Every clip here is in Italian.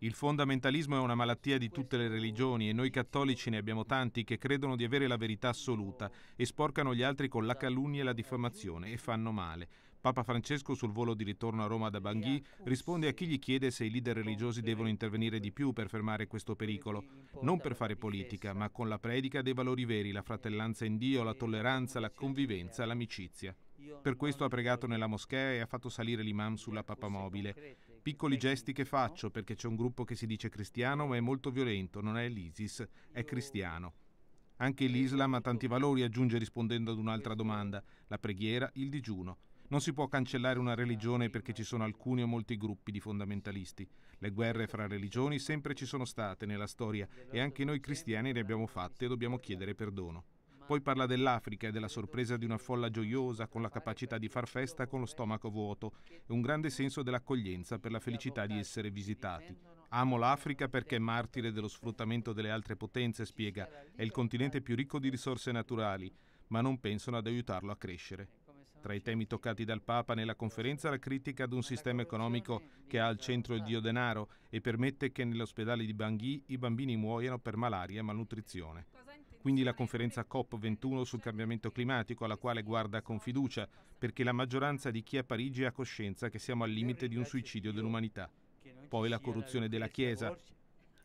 Il fondamentalismo è una malattia di tutte le religioni e noi cattolici ne abbiamo tanti che credono di avere la verità assoluta e sporcano gli altri con la calunnia e la diffamazione e fanno male. Papa Francesco sul volo di ritorno a Roma da Bangui risponde a chi gli chiede se i leader religiosi devono intervenire di più per fermare questo pericolo, non per fare politica, ma con la predica dei valori veri, la fratellanza in Dio, la tolleranza, la convivenza, l'amicizia. Per questo ha pregato nella moschea e ha fatto salire l'imam sulla papamobile. Piccoli gesti che faccio perché c'è un gruppo che si dice cristiano ma è molto violento, non è l'ISIS, è cristiano. Anche l'Islam ha tanti valori, aggiunge rispondendo ad un'altra domanda, la preghiera, il digiuno. Non si può cancellare una religione perché ci sono alcuni o molti gruppi di fondamentalisti. Le guerre fra religioni sempre ci sono state nella storia e anche noi cristiani le abbiamo fatte e dobbiamo chiedere perdono. Poi parla dell'Africa e della sorpresa di una folla gioiosa con la capacità di far festa con lo stomaco vuoto e un grande senso dell'accoglienza per la felicità di essere visitati. Amo l'Africa perché è martire dello sfruttamento delle altre potenze, spiega, è il continente più ricco di risorse naturali, ma non pensano ad aiutarlo a crescere. Tra i temi toccati dal Papa nella conferenza la critica ad un sistema economico che ha al centro il dio denaro e permette che nell'ospedale di Bangui i bambini muoiano per malaria e malnutrizione quindi la conferenza COP21 sul cambiamento climatico alla quale guarda con fiducia, perché la maggioranza di chi è a Parigi ha coscienza che siamo al limite di un suicidio dell'umanità. Poi la corruzione della Chiesa,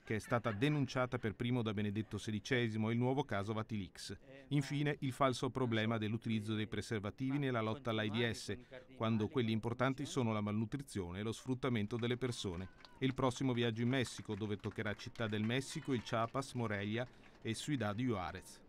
che è stata denunciata per primo da Benedetto XVI e il nuovo caso Vatilix. Infine il falso problema dell'utilizzo dei preservativi nella lotta all'AIDS, quando quelli importanti sono la malnutrizione e lo sfruttamento delle persone. E il prossimo viaggio in Messico, dove toccherà Città del Messico, il Chiapas, Morelia e Ciudad Juarez.